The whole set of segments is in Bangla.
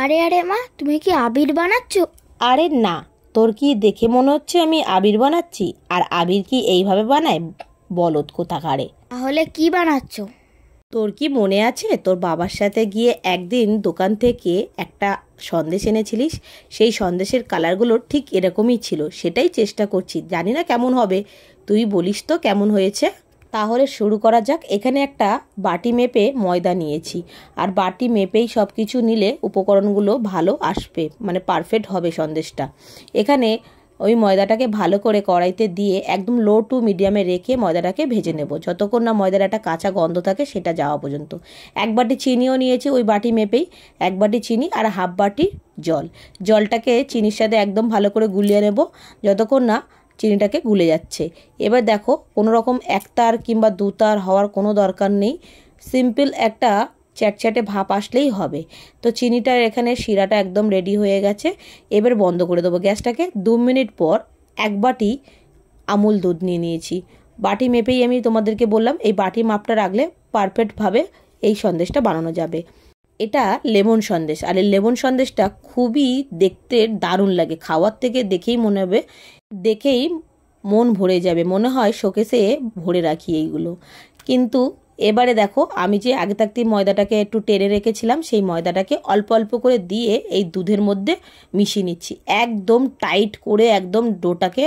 আরে আরে মা তুমি কি আবির বানাচ্ছ আরে না তোর কি দেখে মনে হচ্ছে আমি আবির বানাচ্ছি আর আবির কি এইভাবে বানায় বলদ কোথাকারে তাহলে কি বানাচ্ছ তোর কি মনে আছে তোর বাবার সাথে গিয়ে একদিন দোকান থেকে একটা সন্দেশ এনেছিলিস সেই সন্দেশের কালারগুলো ঠিক এরকমই ছিল সেটাই চেষ্টা করছি জানি না কেমন হবে তুই বলিস তো কেমন হয়েছে তাহলে শুরু করা যাক এখানে একটা বাটি মেপে ময়দা নিয়েছি আর বাটি মেপেই সব কিছু নিলে উপকরণগুলো ভালো আসবে মানে পারফেক্ট হবে সন্দেশটা এখানে ওই ময়দাটাকে ভালো করে কড়াইতে দিয়ে একদম লো টু মিডিয়ামে রেখে ময়দাটাকে ভেজে নেব যতক্ষণ না ময়দার একটা কাঁচা গন্ধ থাকে সেটা যাওয়া পর্যন্ত এক বাটি চিনিও নিয়েছি ওই বাটি মেপেই এক বাটি চিনি আর হাফ বাটি জল জলটাকে চিনির সাথে একদম ভালো করে গুলিয়ে নেব যতক্ষণ না চিনিটাকে গুলে যাচ্ছে এবার দেখো কোনো রকম একতার কিংবা দুতার হওয়ার কোনো দরকার নেই সিম্পল একটা চ্যাটচ্যাটে ভাপ আসলেই হবে তো চিনিটার এখানে শিরাটা একদম রেডি হয়ে গেছে এবার বন্ধ করে দেবো গ্যাসটাকে দু মিনিট পর এক বাটি আমুল দুধ নিয়ে নিয়েছি বাটি মেপেই আমি তোমাদেরকে বললাম এই বাটি মাপটা রাখলে পারফেক্টভাবে এই সন্দেশটা বানানো যাবে এটা লেমন সন্দেশ আর এই লেমন সন্দেশটা খুবই দেখতে দারুণ লাগে খাওয়ার থেকে দেখেই মনে হবে দেখেই মন ভরে যাবে মনে হয় শোকেসে ভরে রাখি এইগুলো কিন্তু এবারে দেখো আমি যে আগে থাকতে ময়দাটাকে একটু টেনে রেখেছিলাম সেই ময়দাটাকে অল্প অল্প করে দিয়ে এই দুধের মধ্যে মিশিয়ে নিচ্ছি একদম টাইট করে একদম ডোটাকে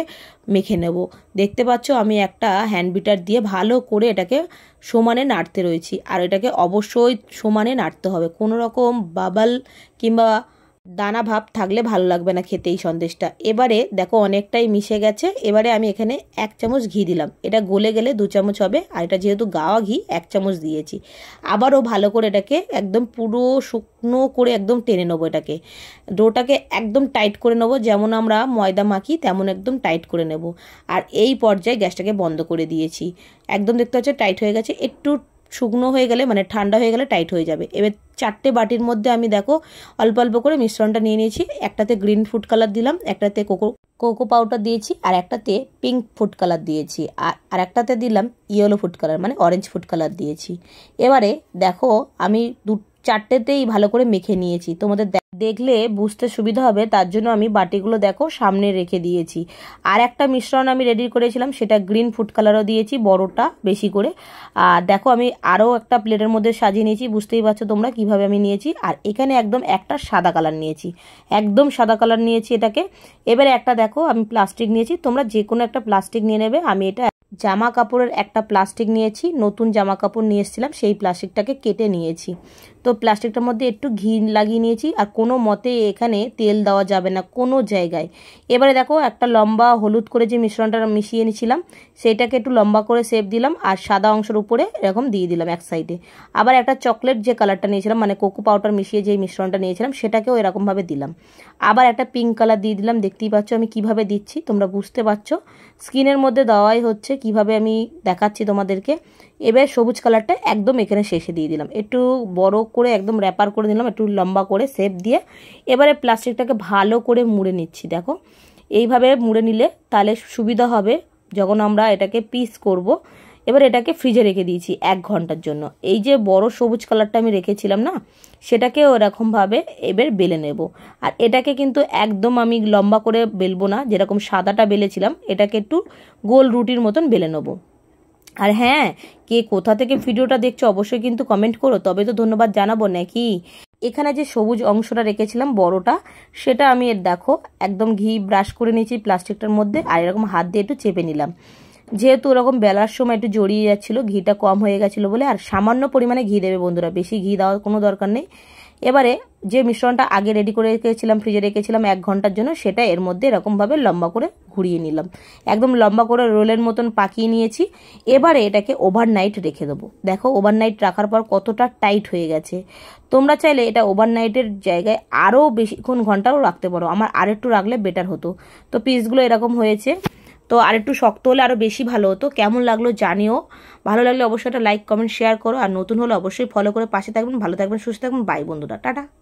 মেখে নেব দেখতে পাচ্ছ আমি একটা হ্যান্ড বিটার দিয়ে ভালো করে এটাকে সমানে নাড়তে রয়েছি আর এটাকে অবশ্যই সমানে নাড়তে হবে কোনো রকম বাবাল কিংবা দানা ভাব থাকলে ভালো লাগবে না খেতে এই সন্দেশটা এবারে দেখো অনেকটাই মিশে গেছে এবারে আমি এখানে এক চামচ ঘি দিলাম এটা গলে গেলে দু চামচ হবে আর এটা যেহেতু গাওয়া ঘি এক চামচ দিয়েছি আবারও ভালো করে এটাকে একদম পুরো শুকনো করে একদম টেনে নেবো এটাকে ডোটাকে একদম টাইট করে নেবো যেমন আমরা ময়দা মাখি তেমন একদম টাইট করে নেব আর এই পর্যায়ে গ্যাসটাকে বন্ধ করে দিয়েছি একদম দেখতে হচ্ছে টাইট হয়ে গেছে একটু শুকনো হয়ে গেলে মানে ঠান্ডা হয়ে গেলে টাইট হয়ে যাবে এবার চারটে বাটির মধ্যে আমি দেখো অল্প অল্প করে মিশ্রণটা নিয়ে নিয়েছি একটাতে গ্রিন ফুড কালার দিলাম একটাতে কোকো কোকো পাউডার দিয়েছি আর একটাতে পিঙ্ক ফুড কালার দিয়েছি আর আর একটাতে দিলাম ইয়েলো ফুড কালার মানে অরেঞ্জ ফুড কালার দিয়েছি এবারে দেখো আমি দু চারটেতেই ভালো করে মেখে নিয়েছি তোমাদের দেখলে বুঝতে সুবিধা হবে তার জন্য আমি বাটিগুলো দেখো সামনে রেখে দিয়েছি আর একটা মিশ্রণ আমি রেডি করেছিলাম সেটা গ্রিন ফুড কালারও দিয়েছি বড়টা বেশি করে আর দেখো আমি আরও একটা প্লেটের মধ্যে সাজিয়ে নিয়েছি বুঝতেই পারছো তোমরা কিভাবে আমি নিয়েছি আর এখানে একদম একটা সাদা কালার নিয়েছি একদম সাদা কালার নিয়েছি এটাকে এবারে একটা দেখো আমি প্লাস্টিক নিয়েছি তোমরা যে কোনো একটা প্লাস্টিক নিয়ে নেবে আমি এটা জামা কাপড়ের একটা প্লাস্টিক নিয়েছি নতুন জামা কাপড় নিয়ে এসেছিলাম সেই প্লাস্টিকটাকে কেটে নিয়েছি তো প্লাস্টিকটার মধ্যে একটু ঘি লাগিয়ে নিয়েছি আর কোনো মতে এখানে তেল দেওয়া যাবে না কোনো জায়গায় এবারে দেখো একটা লম্বা হলুদ করে যে মিশ্রণটা মিশিয়ে নিয়েছিলাম সেটাকে একটু লম্বা করে সেপ দিলাম আর সাদা অংশের উপরে এরকম দিয়ে দিলাম এক সাইডে আবার একটা চকলেট যে কালারটা নিয়েছিলাম মানে কোকো পাউডার মিশিয়ে যে মিশ্রণটা নিয়েছিলাম সেটাকেও এরকমভাবে দিলাম আবার একটা পিঙ্ক কালার দিয়ে দিলাম দেখতেই পাচ্ছ আমি কিভাবে দিচ্ছি তোমরা বুঝতে পারছো স্কিনের মধ্যে দেওয়াই হচ্ছে কিভাবে আমি দেখাচ্ছি তোমাদেরকে এবার সবুজ কালারটা একদম এখানে শেষে দিয়ে দিলাম একটু বড় করে একদম র্যাপার করে দিলাম একটু লম্বা করে সেপ দিয়ে এবারে প্লাস্টিকটাকে ভালো করে মুড়ে নিচ্ছি দেখো এইভাবে মুড়ে নিলে তাহলে সুবিধা হবে যখন আমরা এটাকে পিস করব। এবার এটাকে ফ্রিজে রেখে দিয়েছি এক ঘন্টার জন্য এই যে বড় সবুজ কালারটা আমি রেখেছিলাম না সেটাকে ওরকমভাবে এবার বেলে নেব আর এটাকে কিন্তু একদম আমি লম্বা করে বেলবো না যেরকম সাদাটা বেলেছিলাম এটাকে একটু গোল রুটির মতন বেলে নেবো আর হ্যাঁ কে কোথা থেকে ভিডিওটা দেখছো অবশ্যই কিন্তু কমেন্ট করো তবে তো ধন্যবাদ জানাবো নাকি এখানে যে সবুজ অংশটা রেখেছিলাম বড়টা সেটা আমি এর দেখো একদম ঘি ব্রাশ করে নিয়েছি প্লাস্টিকটার মধ্যে আর এরকম হাত দিয়ে একটু চেপে নিলাম যেহেতু ওরকম বেলার সময় একটু জড়িয়ে যাচ্ছিলো ঘিটা কম হয়ে গেছিলো বলে আর সামান্য পরিমাণে ঘি দেবে বন্ধুরা বেশি ঘি দেওয়ার কোনো দরকার নেই এবারে যে মিশ্রণটা আগে রেডি করে রেখেছিলাম ফ্রিজে রেখেছিলাম এক ঘন্টার জন্য সেটা এর মধ্যে এরকমভাবে লম্বা করে ঘুরিয়ে নিলাম একদম লম্বা করে রোলের মতন পাকিয়ে নিয়েছি এবারে এটাকে ওভারনাইট রেখে দেবো দেখো ওভারনাইট রাখার পর কতটা টাইট হয়ে গেছে তোমরা চাইলে এটা ওভারনাইটের জায়গায় আরও বেশিক্ষণ ঘন্টাও রাখতে পারো আমার আরেকটু রাখলে বেটার হতো তো পিসগুলো এরকম হয়েছে তো আর একটু শক্ত হলে আরও বেশি ভালো হতো কেমন লাগলো জানিও ভালো লাগলে অবশ্যই একটা লাইক কমেন্ট শেয়ার করো আর নতুন হলে অবশ্যই ফলো করে পাশে থাকবেন ভালো থাকবেন সুস্থ থাকবেন বাই বন্ধুরা টাটা